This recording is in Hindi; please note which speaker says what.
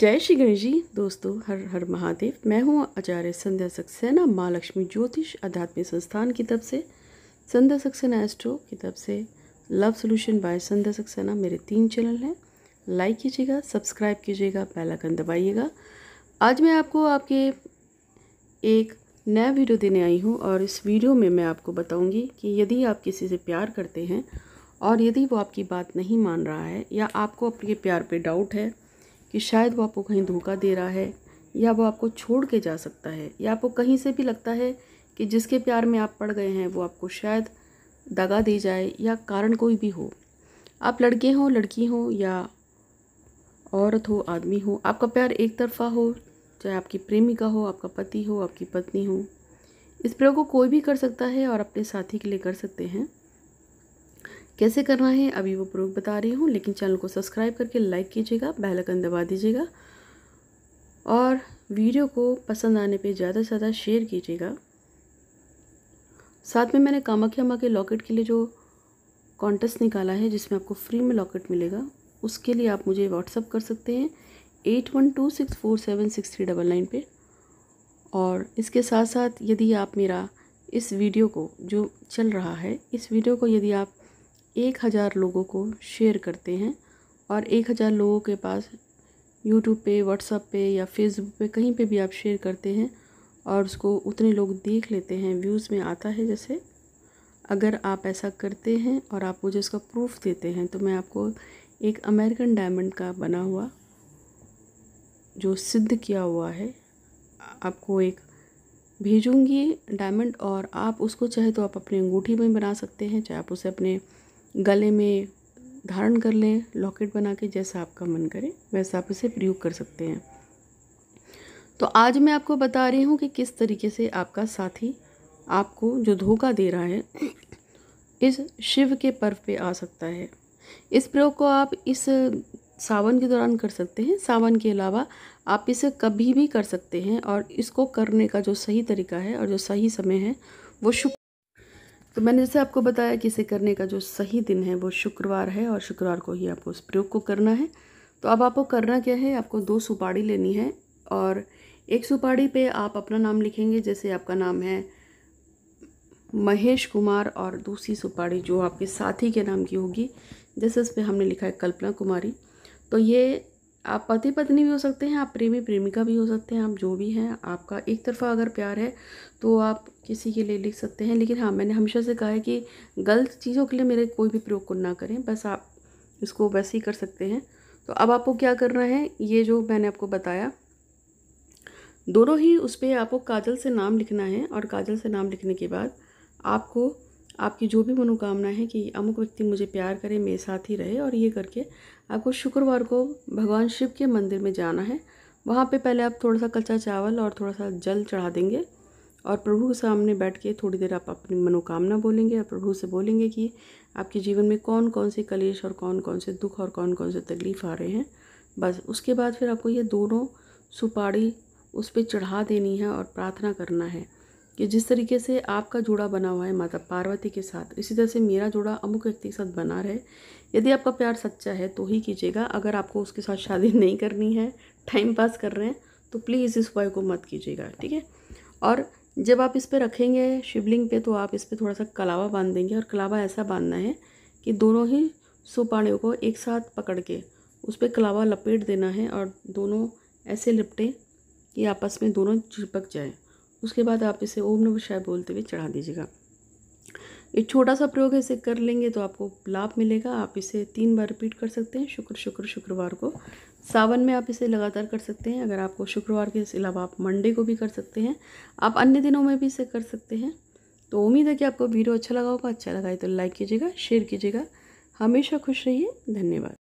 Speaker 1: जय श्री गणेश जी दोस्तों हर हर महादेव मैं हूं आचार्य संध्या सक्सेना माँ लक्ष्मी ज्योतिष आध्यात्मिक संस्थान की तरफ से संध्या सक्सेना एस्ट्रो की तरफ से love solution by Sandhya Saxena मेरे तीन चैनल हैं लाइक कीजिएगा सब्सक्राइब कीजिएगा बेल आइकन दबाइएगा आज मैं आपको आपके एक नया वीडियो देने आई हूँ और इस वीडियो में मैं आपको बताऊँगी कि यदि आप किसी से प्यार करते हैं और यदि वो आपकी बात नहीं मान रहा है या आपको अपने प्यार पर डाउट है कि शायद वो आपको कहीं धोखा दे रहा है या वो आपको छोड़ के जा सकता है या आपको कहीं से भी लगता है कि जिसके प्यार में आप पड़ गए हैं वो आपको शायद दगा दे जाए या कारण कोई भी हो आप लड़के हों लड़की हों या औरत हो आदमी हो आपका प्यार एक तरफा हो चाहे आपकी प्रेमिका हो आपका पति हो आपकी पत्नी हो इस प्रयोग को कोई भी कर सकता है और अपने साथी के लिए कर सकते हैं कैसे करना है अभी वो प्रूफ बता रही हूँ लेकिन चैनल को सब्सक्राइब करके लाइक कीजिएगा बेल आइकन दबा दीजिएगा और वीडियो को पसंद आने पे ज़्यादा से ज़्यादा शेयर कीजिएगा साथ में मैंने कामाख्या माँ के लॉकेट के लिए जो कॉन्टेस्ट निकाला है जिसमें आपको फ्री में लॉकेट मिलेगा उसके लिए आप मुझे व्हाट्सअप कर सकते हैं at one two six four seven six three double nine पर और इसके साथ साथ यदि आप मेरा इस वीडियो को जो चल रहा है इस वीडियो को यदि आप एक हज़ार लोगों को शेयर करते हैं और एक हज़ार लोगों के पास यूट्यूब पे व्हाट्सअप पे या फेसबुक पे कहीं पे भी आप शेयर करते हैं और उसको उतने लोग देख लेते हैं व्यूज़ में आता है जैसे अगर आप ऐसा करते हैं और आप मुझे उसका प्रूफ देते हैं तो मैं आपको एक अमेरिकन डायमंड का बना हुआ जो सिद्ध किया हुआ है आपको एक भेजूंगी डायमंड और आप उसको चाहे तो आप अपने अंगूठी में बना सकते हैं चाहे आप उसे अपने गले में धारण कर लें लॉकेट बना के जैसा आपका मन करे वैसा आप इसे प्रयोग कर सकते हैं तो आज मैं आपको बता रही हूँ कि किस तरीके से आपका साथी आपको जो धोखा दे रहा है इस शिव के पर्व पे आ सकता है इस प्रयोग को आप इस सावन के दौरान कर सकते हैं सावन के अलावा आप इसे कभी भी कर सकते हैं और इसको करने का जो सही तरीका है और जो सही समय है वो शुक्र तो मैंने जैसे आपको बताया कि इसे करने का जो सही दिन है वो शुक्रवार है और शुक्रवार को ही आपको उस प्रयोग को करना है तो अब आपको करना क्या है आपको दो सुपाड़ी लेनी है और एक सुपाड़ी पे आप अपना नाम लिखेंगे जैसे आपका नाम है महेश कुमार और दूसरी सुपाड़ी जो आपके साथी के नाम की होगी जैसे उस पर हमने लिखा है कल्पना कुमारी तो ये आप पति पत्नी भी हो सकते हैं आप प्रेमी प्रेमिका भी हो सकते हैं आप जो भी हैं आपका एक तरफा अगर प्यार है तो आप किसी के लिए लिख सकते हैं लेकिन हाँ मैंने हमेशा से कहा है कि गलत चीज़ों के लिए मेरे कोई भी प्रयोग को ना करें बस आप इसको वैसे ही कर सकते हैं तो अब आपको क्या करना है ये जो मैंने आपको बताया दोनों ही उस पर आपको काजल से नाम लिखना है और काजल से नाम लिखने के बाद आपको आपकी जो भी मनोकामना है कि अमुक व्यक्ति मुझे प्यार करे मेरे साथ ही रहे और ये करके आपको शुक्रवार को भगवान शिव के मंदिर में जाना है वहाँ पे पहले आप थोड़ा सा कच्चा चावल और थोड़ा सा जल चढ़ा देंगे और प्रभु के सामने बैठ के थोड़ी देर आप अपनी मनोकामना बोलेंगे और प्रभु से बोलेंगे कि आपके जीवन में कौन कौन से कलेश और कौन कौन से दुख और कौन कौन से तकलीफ़ आ रहे हैं बस उसके बाद फिर आपको ये दोनों सुपारी उस पर चढ़ा देनी है और प्रार्थना करना है कि जिस तरीके से आपका जोड़ा बना हुआ है माता पार्वती के साथ इसी तरह से मेरा जोड़ा अमुक व्यक्ति के साथ बना रहे यदि आपका प्यार सच्चा है तो ही कीजिएगा अगर आपको उसके साथ शादी नहीं करनी है टाइम पास कर रहे हैं तो प्लीज़ इस उपाय को मत कीजिएगा ठीक है और जब आप इस पर रखेंगे शिवलिंग पे तो आप इस पर थोड़ा सा कलावा बांध देंगे और कलावा ऐसा बांधना है कि दोनों ही सुपाणियों को एक साथ पकड़ के उस पर कलावा लपेट देना है और दोनों ऐसे लिपटें कि आपस में दोनों चिपक जाएँ उसके बाद आप इसे ओम नम शाय बोलते हुए चढ़ा दीजिएगा एक छोटा सा प्रयोग ऐसे कर लेंगे तो आपको लाभ मिलेगा आप इसे तीन बार रिपीट कर सकते हैं शुक्र शुक्र शुक्रवार को सावन में आप इसे लगातार कर सकते हैं अगर आपको शुक्रवार के अलावा आप मंडे को भी कर सकते हैं आप अन्य दिनों में भी इसे कर सकते हैं तो उम्मीद है कि आपको वीडियो अच्छा लगा होगा अच्छा लगा है तो लाइक कीजिएगा शेयर कीजिएगा हमेशा खुश रहिए धन्यवाद